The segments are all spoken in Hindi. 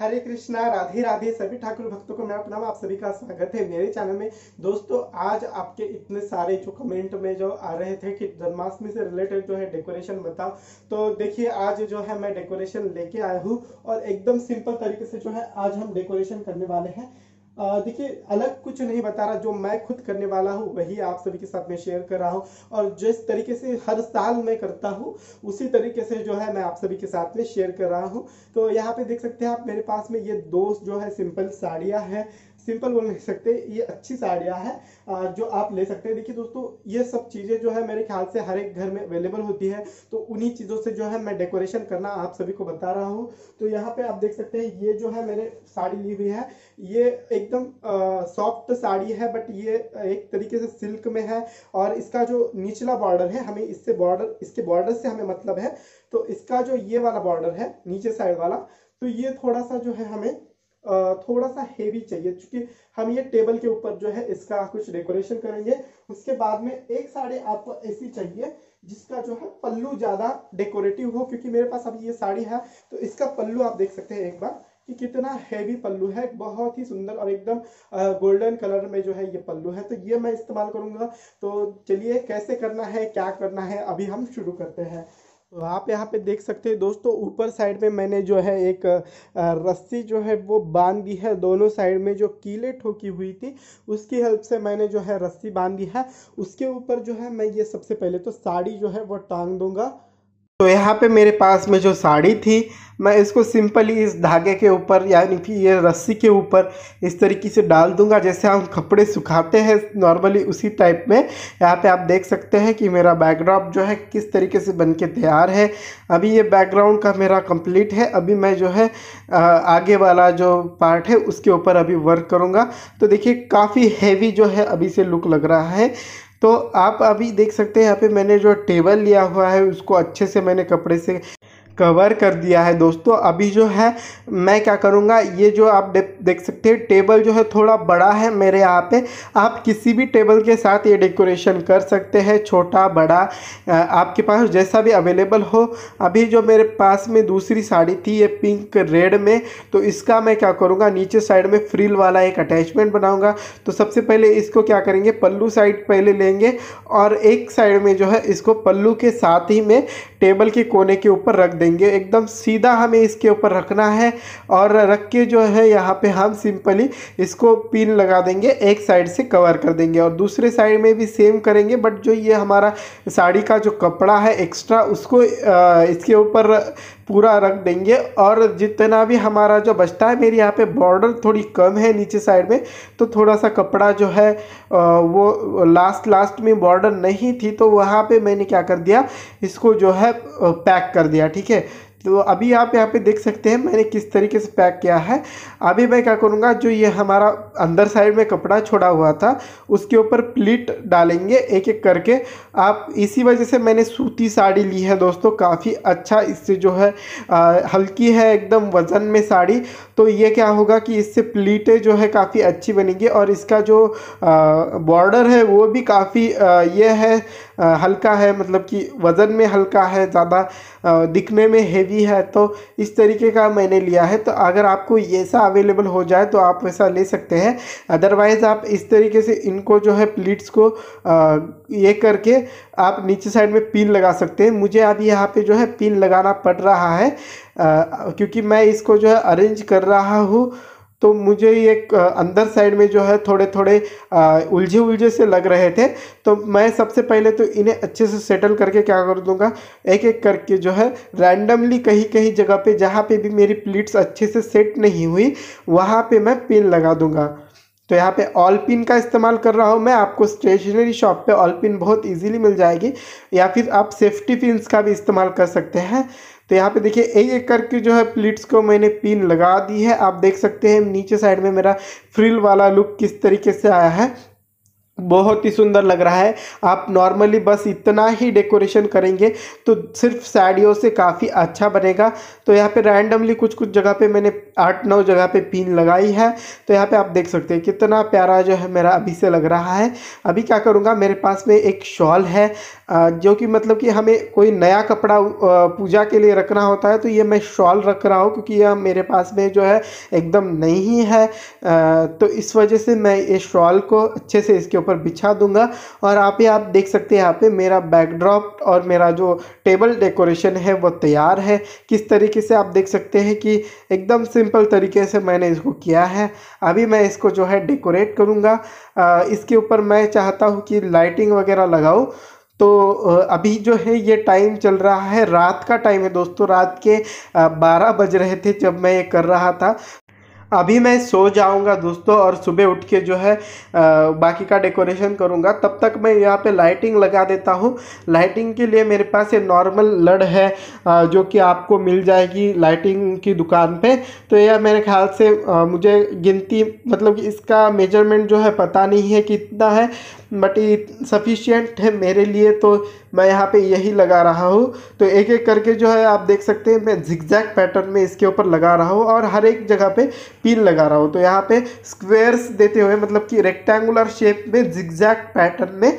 हरे कृष्णा राधे राधे सभी ठाकुर भक्तों को मैं अपना आप सभी का स्वागत है मेरे चैनल में दोस्तों आज आपके इतने सारे जो कमेंट में जो आ रहे थे कि जन्माष्टमी से रिलेटेड जो है डेकोरेशन बताओ तो देखिए आज जो है मैं डेकोरेशन लेके आया हूँ और एकदम सिंपल तरीके से जो है आज हम डेकोरेशन करने वाले हैं देखिए अलग कुछ नहीं बता रहा जो मैं खुद करने वाला हूँ वही आप सभी के साथ में शेयर कर रहा हूँ और जिस तरीके से हर साल मैं करता हूँ उसी तरीके से जो है मैं आप सभी के साथ में शेयर कर रहा हूँ तो यहाँ पे देख सकते हैं आप मेरे पास में ये दो जो है सिंपल साड़ियाँ हैं सिंपल बोल नहीं सकते ये अच्छी साड़ियाँ हैं है जो आप ले सकते हैं देखिए दोस्तों ये सब चीज़ें जो है मेरे ख्याल से हर एक घर में अवेलेबल होती है तो उन्हीं चीज़ों से जो है मैं डेकोरेशन करना आप सभी को बता रहा हूँ तो यहाँ पे आप देख सकते हैं ये जो है मैंने साड़ी ली हुई है ये एकदम सॉफ्ट साड़ी है बट ये एक तरीके से सिल्क में है और इसका जो निचला बॉर्डर है हमें इससे बॉर्डर इसके बॉर्डर से हमें मतलब है तो इसका जो ये वाला बॉर्डर है नीचे साइड वाला तो ये थोड़ा सा जो है हमें थोड़ा सा हेवी चाहिए क्योंकि हम ये टेबल के ऊपर जो है इसका कुछ डेकोरेशन करेंगे उसके बाद में एक साड़ी आपको ऐसी चाहिए जिसका जो है पल्लू ज़्यादा डेकोरेटिव हो क्योंकि मेरे पास अभी ये साड़ी है तो इसका पल्लू आप देख सकते हैं एक बार कि कितना हैवी पल्लू है बहुत ही सुंदर और एकदम गोल्डन कलर में जो है ये पल्लू है तो ये मैं इस्तेमाल करूँगा तो चलिए कैसे करना है क्या करना है अभी हम शुरू करते हैं तो आप यहाँ पे देख सकते हैं दोस्तों ऊपर साइड में मैंने जो है एक रस्सी जो है वो बांध दी है दोनों साइड में जो कीले ठोकी हुई थी उसकी हेल्प से मैंने जो है रस्सी बांध दी है उसके ऊपर जो है मैं ये सबसे पहले तो साड़ी जो है वो टांग दूंगा तो यहाँ पे मेरे पास में जो साड़ी थी मैं इसको सिंपली इस धागे के ऊपर यानी कि ये रस्सी के ऊपर इस तरीके से डाल दूंगा जैसे हम कपड़े सुखाते हैं नॉर्मली उसी टाइप में यहाँ पे आप देख सकते हैं कि मेरा बैकड्रॉप जो है किस तरीके से बन के तैयार है अभी ये बैकग्राउंड का मेरा कंप्लीट है अभी मैं जो है आगे वाला जो पार्ट है उसके ऊपर अभी वर्क करूँगा तो देखिए काफ़ी हैवी जो है अभी से लुक लग रहा है तो आप अभी देख सकते हैं यहाँ पे मैंने जो टेबल लिया हुआ है उसको अच्छे से मैंने कपड़े से कवर कर दिया है दोस्तों अभी जो है मैं क्या करूँगा ये जो आप देख सकते हैं टेबल जो है थोड़ा बड़ा है मेरे यहाँ पे आप किसी भी टेबल के साथ ये डेकोरेशन कर सकते हैं छोटा बड़ा आपके पास जैसा भी अवेलेबल हो अभी जो मेरे पास में दूसरी साड़ी थी ये पिंक रेड में तो इसका मैं क्या करूँगा नीचे साइड में फ्रिल वाला एक अटैचमेंट बनाऊँगा तो सबसे पहले इसको क्या करेंगे पल्लू साइड पहले लेंगे और एक साइड में जो है इसको पल्लू के साथ ही में टेबल के कोने के ऊपर रख देंगे करेंगे एकदम सीधा हमें इसके ऊपर रखना है और रख के जो है यहाँ पे हम सिंपली इसको पिन लगा देंगे एक साइड से कवर कर देंगे और दूसरे साइड में भी सेम करेंगे बट जो ये हमारा साड़ी का जो कपड़ा है एक्स्ट्रा उसको इसके ऊपर पूरा रख देंगे और जितना भी हमारा जो बचता है मेरी यहाँ पे बॉर्डर थोड़ी कम है नीचे साइड में तो थोड़ा सा कपड़ा जो है वो लास्ट लास्ट में बॉर्डर नहीं थी तो वहाँ पे मैंने क्या कर दिया इसको जो है पैक कर दिया ठीक है तो अभी आप यहाँ पे देख सकते हैं मैंने किस तरीके से पैक किया है अभी मैं क्या करूँगा जो ये हमारा अंदर साइड में कपड़ा छोड़ा हुआ था उसके ऊपर प्लीट डालेंगे एक एक करके आप इसी वजह से मैंने सूती साड़ी ली है दोस्तों काफ़ी अच्छा इससे जो है आ, हल्की है एकदम वज़न में साड़ी तो ये क्या होगा कि इससे प्लीटें जो है काफ़ी अच्छी बनेंगी और इसका जो बॉर्डर है वो भी काफ़ी ये है हल्का है मतलब कि वज़न में हल्का है ज़्यादा दिखने में हेवी है तो इस तरीके का मैंने लिया है तो अगर आपको ऐसा अवेलेबल हो जाए तो आप वैसा ले सकते हैं अदरवाइज़ आप इस तरीके से इनको जो है प्लीट्स को ये करके आप नीचे साइड में पिन लगा सकते हैं मुझे अभी यहाँ पे जो है पिन लगाना पड़ रहा है आ, क्योंकि मैं इसको जो है अरेंज कर रहा हूँ तो मुझे ये अंदर साइड में जो है थोड़े थोड़े उलझे उलझे से लग रहे थे तो मैं सबसे पहले तो इन्हें अच्छे से सेटल करके क्या कर दूंगा एक एक करके जो है रैंडमली कहीं कहीं जगह पे जहाँ पे भी मेरी प्लीट्स अच्छे से सेट नहीं हुई वहाँ पे मैं पिन लगा दूंगा तो यहाँ पे ऑल पिन का इस्तेमाल कर रहा हूँ मैं आपको स्टेशनरी शॉप पर ऑल पिन बहुत ईजीली मिल जाएगी या फिर आप सेफ्टी पिन का भी इस्तेमाल कर सकते हैं तो यहाँ पे देखिए एक एक करके जो है प्लीट्स को मैंने पिन लगा दी है आप देख सकते हैं नीचे साइड में मेरा फ्रिल वाला लुक किस तरीके से आया है बहुत ही सुंदर लग रहा है आप नॉर्मली बस इतना ही डेकोरेशन करेंगे तो सिर्फ साड़ियों से काफ़ी अच्छा बनेगा तो यहाँ पे रैंडमली कुछ कुछ जगह पे मैंने आठ नौ जगह पे पिन लगाई है तो यहाँ पे आप देख सकते हैं कितना प्यारा जो है मेरा अभी से लग रहा है अभी क्या करूँगा मेरे पास में एक शॉल है जो कि मतलब कि हमें कोई नया कपड़ा पूजा के लिए रखना होता है तो ये मैं शॉल रख रहा हूँ क्योंकि यह मेरे पास में जो है एकदम नहीं है तो इस वजह से मैं ये शॉल को अच्छे से इसके ऊपर बिछा दूंगा और आप ही आप देख सकते हैं यहाँ पे मेरा बैकड्रॉप और मेरा जो टेबल डेकोरेशन है वो तैयार है किस तरीके से आप देख सकते हैं कि एकदम सिंपल तरीके से मैंने इसको किया है अभी मैं इसको जो है डेकोरेट करूँगा इसके ऊपर मैं चाहता हूँ कि लाइटिंग वगैरह लगाऊँ तो अभी जो है ये टाइम चल रहा है रात का टाइम है दोस्तों रात के बारह बज रहे थे जब मैं ये कर रहा था अभी मैं सो जाऊंगा दोस्तों और सुबह उठ के जो है आ, बाकी का डेकोरेशन करूंगा तब तक मैं यहाँ पे लाइटिंग लगा देता हूँ लाइटिंग के लिए मेरे पास ये नॉर्मल लड़ है आ, जो कि आपको मिल जाएगी लाइटिंग की दुकान पे तो यह मेरे ख्याल से आ, मुझे गिनती मतलब कि इसका मेजरमेंट जो है पता नहीं है कितना है बट सफिशियंट है मेरे लिए तो मैं यहाँ पे यही लगा रहा हूँ तो एक एक करके जो है आप देख सकते हैं मैं जिगजैग पैटर्न में इसके ऊपर लगा रहा हूँ और हर एक जगह पे पिन लगा रहा हूँ तो यहाँ पे स्क्वेयर्स देते हुए मतलब कि रेक्टेंगुलर शेप में जिगजैग पैटर्न में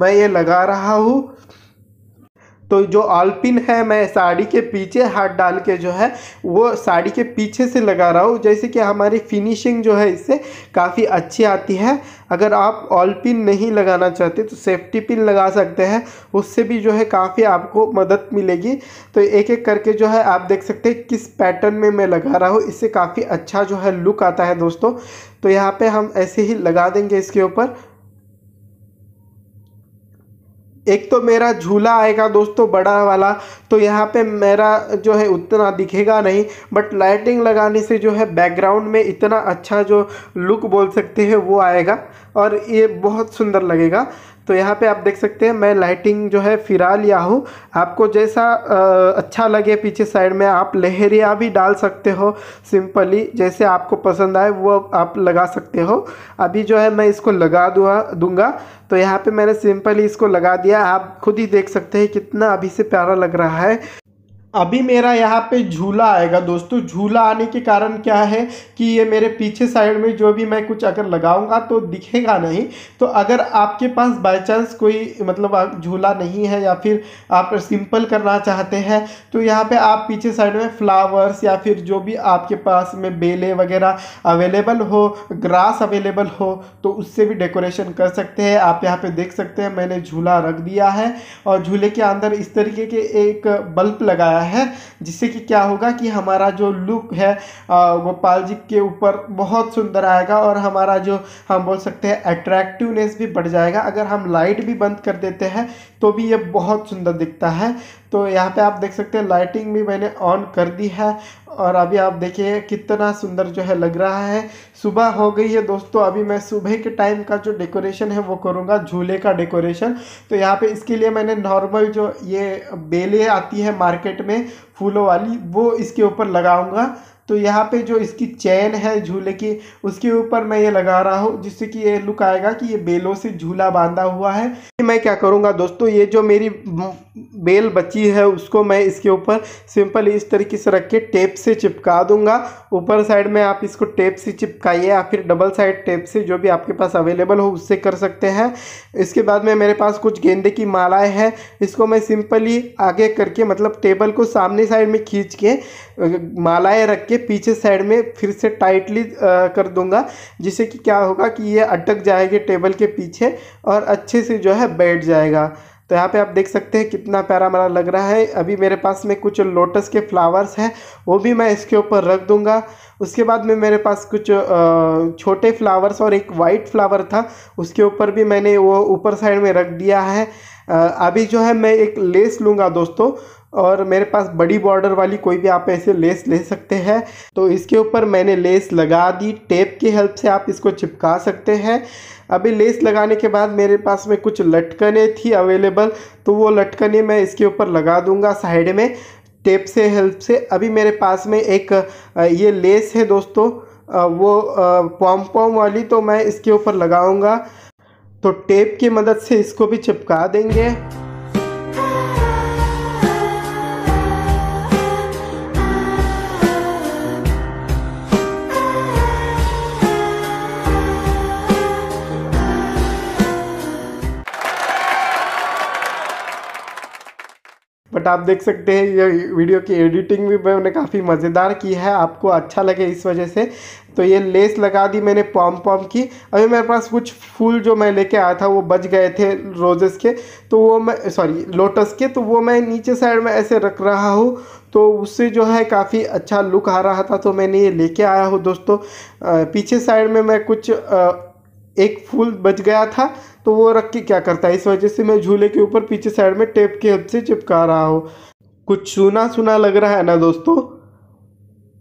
मैं ये लगा रहा हूँ तो जो पिन है मैं साड़ी के पीछे हाथ डाल के जो है वो साड़ी के पीछे से लगा रहा हूँ जैसे कि हमारी फिनिशिंग जो है इससे काफ़ी अच्छी आती है अगर आप ऑलपिन नहीं लगाना चाहते तो सेफ्टी पिन लगा सकते हैं उससे भी जो है काफ़ी आपको मदद मिलेगी तो एक एक करके जो है आप देख सकते हैं किस पैटर्न में मैं लगा रहा हूँ इससे काफ़ी अच्छा जो है लुक आता है दोस्तों तो यहाँ पर हम ऐसे ही लगा देंगे इसके ऊपर एक तो मेरा झूला आएगा दोस्तों बड़ा वाला तो यहाँ पे मेरा जो है उतना दिखेगा नहीं बट लाइटिंग लगाने से जो है बैकग्राउंड में इतना अच्छा जो लुक बोल सकते हैं वो आएगा और ये बहुत सुंदर लगेगा तो यहाँ पे आप देख सकते हैं मैं लाइटिंग जो है फिरा लिया हूँ आपको जैसा आ, अच्छा लगे पीछे साइड में आप लहरिया भी डाल सकते हो सिंपली जैसे आपको पसंद आए वो आप लगा सकते हो अभी जो है मैं इसको लगा दूँ दूंगा तो यहाँ पे मैंने सिंपली इसको लगा दिया आप खुद ही देख सकते हैं कितना अभी से प्यारा लग रहा है अभी मेरा यहाँ पे झूला आएगा दोस्तों झूला आने के कारण क्या है कि ये मेरे पीछे साइड में जो भी मैं कुछ अगर लगाऊंगा तो दिखेगा नहीं तो अगर आपके पास बाय चांस कोई मतलब झूला नहीं है या फिर आप सिंपल करना चाहते हैं तो यहाँ पे आप पीछे साइड में फ्लावर्स या फिर जो भी आपके पास में बेले वगैरह अवेलेबल हो ग्रास अवेलेबल हो तो उससे भी डेकोरेशन कर सकते हैं आप यहाँ पर देख सकते हैं मैंने झूला रख दिया है और झूले के अंदर इस तरीके के एक बल्ब लगाया गया है जिससे कि क्या होगा कि हमारा जो लुक है गोपाल जी के ऊपर बहुत सुंदर आएगा और हमारा जो हम बोल सकते हैं अट्रैक्टिवनेस भी बढ़ जाएगा अगर हम लाइट भी बंद कर देते हैं तो भी ये बहुत सुंदर दिखता है तो यहाँ पे आप देख सकते हैं लाइटिंग भी मैंने ऑन कर दी है और अभी आप देखिए कितना सुंदर जो है लग रहा है सुबह हो गई है दोस्तों अभी मैं सुबह के टाइम का जो डेकोरेशन है वो करूँगा झूले का डेकोरेशन तो यहाँ पे इसके लिए मैंने नॉर्मल जो ये बेलें आती है मार्केट में फूलों वाली वो इसके ऊपर लगाऊंगा तो यहाँ पे जो इसकी चैन है झूले की उसके ऊपर मैं ये लगा रहा हूँ जिससे कि ये लुक आएगा कि ये बेलों से झूला बांधा हुआ है मैं क्या करूँगा दोस्तों ये जो मेरी बेल बची है उसको मैं इसके ऊपर सिंपल इस तरीके से रख के टेप से चिपका दूंगा ऊपर साइड में आप इसको टेप से चिपकाइए या फिर डबल साइड टेप से जो भी आपके पास अवेलेबल हो उससे कर सकते हैं इसके बाद में मेरे पास कुछ गेंदे की मालाएँ हैं इसको मैं सिंपली आगे करके मतलब टेबल को सामने साइड में खींच के मालाएँ रख के पीछे साइड में फिर से टाइटली कर दूंगा जिससे कि क्या होगा कि ये अटक जाएगी टेबल के पीछे और अच्छे से जो है बैठ जाएगा तो यहाँ पे आप देख सकते हैं कितना प्यारा मेरा लग रहा है अभी मेरे पास में कुछ लोटस के फ्लावर्स हैं वो भी मैं इसके ऊपर रख दूंगा उसके बाद में मेरे पास कुछ छोटे फ्लावर्स और एक वाइट फ्लावर था उसके ऊपर भी मैंने वो ऊपर साइड में रख दिया है अभी जो है मैं एक लेस लूँगा दोस्तों और मेरे पास बड़ी बॉर्डर वाली कोई भी आप ऐसे लेस ले सकते हैं तो इसके ऊपर मैंने लेस लगा दी टेप की हेल्प से आप इसको चिपका सकते हैं अभी लेस लगाने के बाद मेरे पास में कुछ लटकने थी अवेलेबल तो वो लटकने मैं इसके ऊपर लगा दूंगा साइड में टेप से हेल्प से अभी मेरे पास में एक ये लेस है दोस्तों वो पॉम पॉम वाली तो मैं इसके ऊपर लगाऊँगा तो टेप की मदद से इसको भी चिपका देंगे आप देख सकते हैं ये वीडियो की एडिटिंग भी मैंने काफ़ी मज़ेदार की है आपको अच्छा लगे इस वजह से तो ये लेस लगा दी मैंने पॉम पॉम की अभी मेरे पास कुछ फूल जो मैं लेके आया था वो बच गए थे रोजेस के तो वो मैं सॉरी लोटस के तो वो मैं नीचे साइड में ऐसे रख रहा हूँ तो उससे जो है काफ़ी अच्छा लुक आ रहा था तो मैंने ये लेके आया हूँ दोस्तों पीछे साइड में मैं कुछ एक फूल बच गया था तो वो रख के क्या करता है इस वजह से मैं झूले के ऊपर पीछे साइड में टेप की हद से चिपका रहा हूँ कुछ सुना सुना लग रहा है ना दोस्तों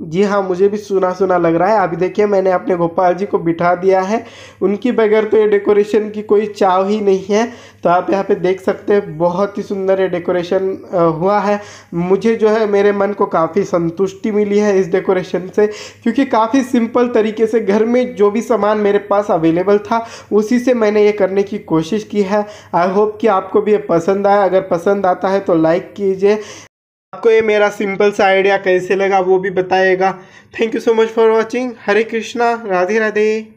जी हाँ मुझे भी सुना सुना लग रहा है अभी देखिए मैंने अपने गोपाल जी को बिठा दिया है उनकी बगैर तो ये डेकोरेशन की कोई चाव ही नहीं है तो आप यहाँ पे देख सकते हैं बहुत ही सुंदर ये डेकोरेशन हुआ है मुझे जो है मेरे मन को काफ़ी संतुष्टि मिली है इस डेकोरेशन से क्योंकि काफ़ी सिंपल तरीके से घर में जो भी सामान मेरे पास अवेलेबल था उसी से मैंने ये करने की कोशिश की है आई होप कि आपको भी ये पसंद आया अगर पसंद आता है तो लाइक कीजिए आपको ये मेरा सिंपल सा आइडिया कैसे लगा वो भी बताएगा thank you so much for watching Hare Krishna Radhe Radhe